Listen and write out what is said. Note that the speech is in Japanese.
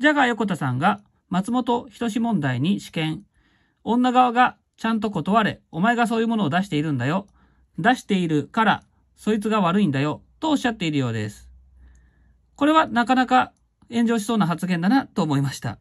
ジャガー横田さんが松本人志問題に試験。女側がちゃんと断れ。お前がそういうものを出しているんだよ。出しているから、そいつが悪いんだよ。とおっしゃっているようです。これはなかなか炎上しそうな発言だなと思いました。